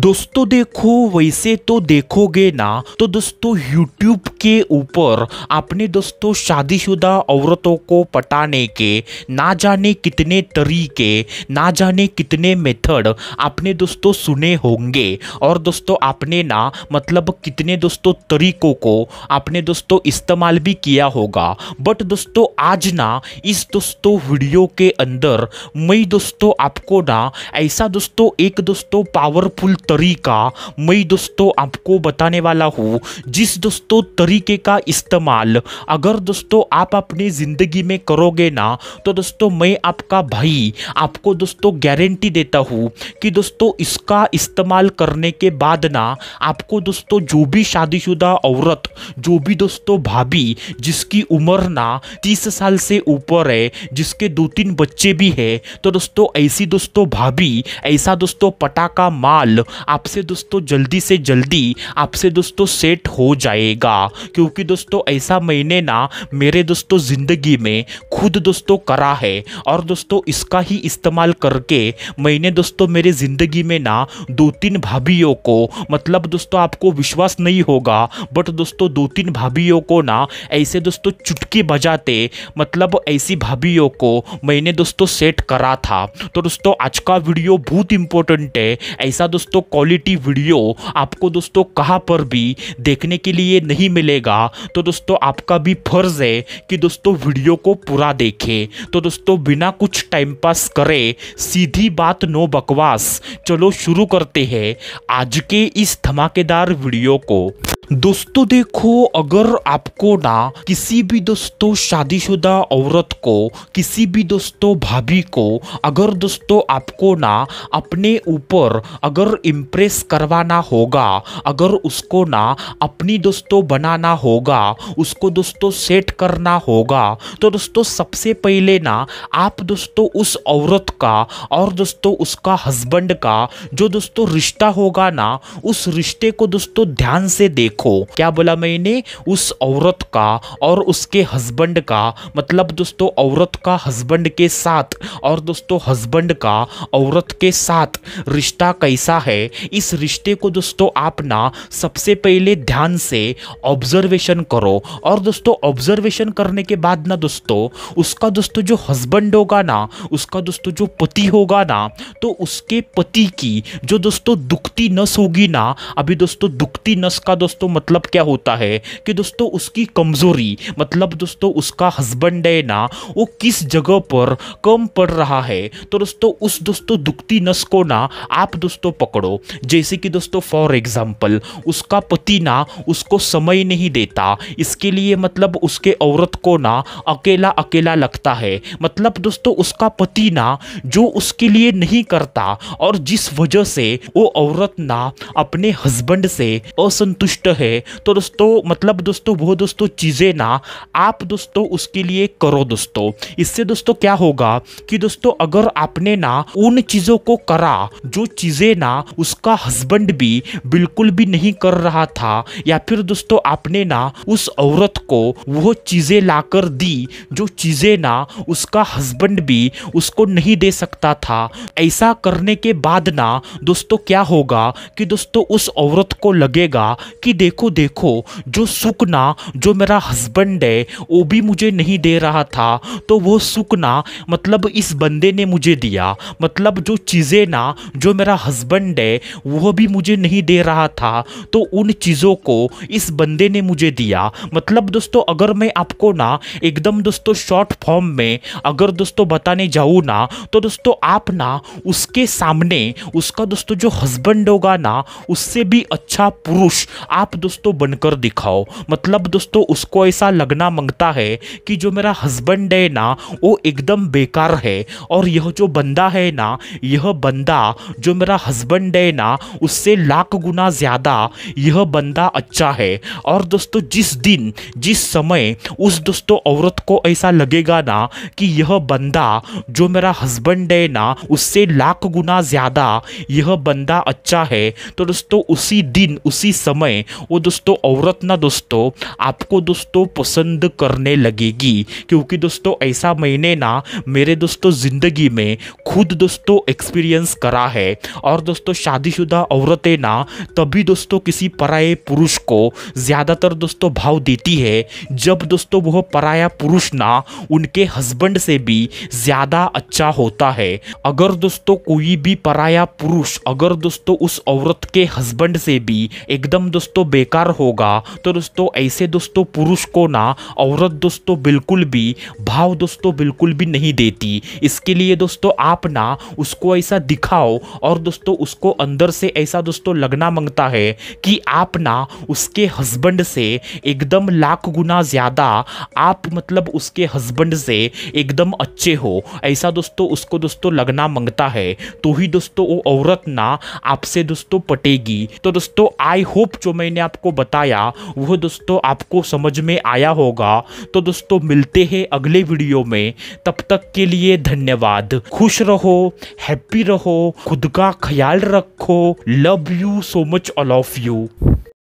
दोस्तों देखो वैसे तो देखोगे ना तो दोस्तों यूट्यूब के ऊपर आपने दोस्तों शादीशुदा औरतों को पटाने के ना जाने कितने तरीके ना जाने कितने मेथड आपने दोस्तों सुने होंगे और दोस्तों आपने ना मतलब कितने दोस्तों तरीकों को आपने दोस्तों इस्तेमाल भी किया होगा बट दोस्तों आज ना इस दोस्तों वीडियो के अंदर मैं दोस्तों आपको ना ऐसा दोस्तों एक दोस्तों पावरफुल तरीका मैं दोस्तों आपको बताने वाला हूँ जिस दोस्तों तरीके का इस्तेमाल अगर दोस्तों आप अपने ज़िंदगी में करोगे ना तो दोस्तों मैं आपका भाई आपको दोस्तों गारंटी देता हूँ कि दोस्तों इसका इस्तेमाल करने के बाद ना आपको दोस्तों जो भी शादीशुदा औरत जो भी दोस्तों भाभी जिसकी उम्र ना तीस साल से ऊपर है जिसके दो तीन बच्चे भी है तो दोस्तों ऐसी दोस्तों भाभी ऐसा दोस्तों पटाखा माल आपसे दोस्तों जल्दी से जल्दी आपसे दोस्तों सेट हो जाएगा क्योंकि दोस्तों ऐसा मैंने ना मेरे दोस्तों ज़िंदगी में खुद दोस्तों करा है और दोस्तों इसका ही इस्तेमाल करके मैंने दोस्तों मेरे ज़िंदगी में ना दो तीन भाभीियों को मतलब दोस्तों आपको विश्वास नहीं होगा बट दोस्तों दो तीन भाभीियों को ना ऐसे दोस्तों चुटकी बजाते मतलब ऐसी भाभीियों को मैंने दोस्तों सेट करा था तो दोस्तों आज का वीडियो बहुत इंपॉर्टेंट है ऐसा दोस्तों दोस्तों क्वालिटी वीडियो आपको दोस्तों कहाँ पर भी देखने के लिए नहीं मिलेगा तो दोस्तों आपका भी फर्ज है कि दोस्तों वीडियो को पूरा देखें तो दोस्तों बिना कुछ टाइम पास करे सीधी बात नो बकवास चलो शुरू करते हैं आज के इस धमाकेदार वीडियो को दोस्तों देखो अगर आपको ना किसी भी दोस्तों शादीशुदा औरत को किसी भी दोस्तों भाभी को अगर दोस्तों आपको ना अपने ऊपर अगर इम्प्रेस करवाना होगा अगर उसको ना अपनी दोस्तों बनाना होगा उसको दोस्तों सेट करना होगा तो दोस्तों सबसे पहले ना आप दोस्तों उस औरत का और दोस्तों उसका हस्बैंड का जो दोस्तों रिश्ता होगा ना उस रिश्ते को दोस्तों ध्यान से देखो देखो क्या बोला मैंने उस औरत का और उसके हस्बैंड का मतलब दोस्तों औरत का हस्बैंड के साथ और दोस्तों हस्बैंड का औरत के साथ रिश्ता कैसा है इस रिश्ते को दोस्तों आप ना सबसे पहले ध्यान से ऑब्जर्वेशन करो और दोस्तों ऑब्जर्वेशन करने के बाद ना दोस्तों उसका दोस्तों जो हस्बैंड होगा ना उसका दोस्तों जो पति होगा ना तो उसके पति की जो दोस्तों दुखती नस होगी ना अभी दोस्तों दुखती नस का दोस्तों दोस्तों मतलब क्या होता है कि दोस्तों उसकी कमज़ोरी मतलब दोस्तों उसका हस्बैंड है ना वो किस जगह पर कम पड़ रहा है तो दोस्तों उस दोस्तों दुखती नस को ना आप दोस्तों पकड़ो जैसे कि दोस्तों फॉर एग्जाम्पल उसका पति ना उसको समय नहीं देता इसके लिए मतलब उसके औरत को ना अकेला अकेला लगता है मतलब दोस्तों उसका पति ना जो उसके लिए नहीं करता और जिस वजह से वो औरत ना अपने हस्बैंड से असंतुष्ट है तो दोस्तों मतलब दोस्तों वो दोस्तों चीज़ें ना आप दोस्तों उसके लिए करो दोस्तों इससे दोस्तों क्या होगा कि दोस्तों अगर आपने ना उन चीज़ों को करा जो चीज़ें ना उसका हस्बैंड भी बिल्कुल भी नहीं कर रहा था या फिर दोस्तों आपने ना उस औरत को वो चीज़ें लाकर दी जो चीज़ें ना उसका हस्बैंड भी उसको नहीं दे सकता था ऐसा करने के बाद ना दोस्तों क्या होगा कि दोस्तों उस औरत को लगेगा कि देखो देखो जो सुकना जो मेरा हस्बैंड है वो भी मुझे नहीं दे रहा था तो वो सुकना मतलब इस बंदे ने मुझे दिया मतलब जो चीज़ें ना जो मेरा हस्बैंड है वह भी मुझे नहीं दे रहा था तो उन चीज़ों को इस बंदे ने मुझे दिया मतलब दोस्तों अगर मैं आपको ना एकदम दोस्तों शॉर्ट फॉर्म में अगर दोस्तों बताने जाऊँ ना तो दोस्तों आप ना उसके सामने उसका दोस्तों जो हस्बैंड होगा ना उससे भी अच्छा पुरुष आप आप दोस्तों बनकर दिखाओ मतलब दोस्तों उसको ऐसा लगना मांगता है कि जो मेरा हस्बैंड है ना वो एकदम बेकार है और यह जो बंदा है ना यह बंदा जो मेरा हस्बैंड है ना उससे लाख गुना ज़्यादा यह बंदा अच्छा है और दोस्तों जिस दिन जिस समय उस दोस्तों औरत को ऐसा लगेगा ना कि यह बंदा जो मेरा हस्बैंड है ना उससे लाख गुना ज़्यादा यह बंदा अच्छा है तो दोस्तों उसी दिन उसी समय वो दोस्तों औरत ना दोस्तों आपको दोस्तों पसंद करने लगेगी क्योंकि दोस्तों ऐसा मैंने ना मेरे दोस्तों ज़िंदगी में खुद दोस्तों एक्सपीरियंस करा है और दोस्तों शादीशुदा औरतें ना तभी दोस्तों किसी पराए पुरुष को ज़्यादातर दोस्तों भाव देती है जब दोस्तों वह पराया पुरुष ना उनके हस्बैंड से भी ज़्यादा अच्छा होता है अगर दोस्तों कोई भी पराया पुरुष अगर दोस्तों उस औरत के हस्बैंड से भी एकदम दोस्तों बेकार होगा तो दोस्तों ऐसे दोस्तों पुरुष को ना औरत दोस्तों बिल्कुल भी भाव दोस्तों बिल्कुल भी नहीं देती इसके लिए दोस्तों आप ना उसको ऐसा दिखाओ और दोस्तों उसको अंदर से ऐसा दोस्तों लगना मांगता है कि आप ना उसके हस्बैंड से एकदम लाख गुना ज़्यादा आप मतलब उसके हस्बैंड से एकदम अच्छे हो ऐसा दोस्तों उसको दोस्तों लगना मांगता है तो ही दोस्तों वो औरत ना आपसे दोस्तों पटेगी तो दोस्तों आई होप जो मैंने आपको बताया वह दोस्तों आपको समझ में आया होगा तो दोस्तों मिलते हैं अगले वीडियो में तब तक के लिए धन्यवाद खुश रहो हैप्पी रहो खुद का ख्याल रखो love you so much all of you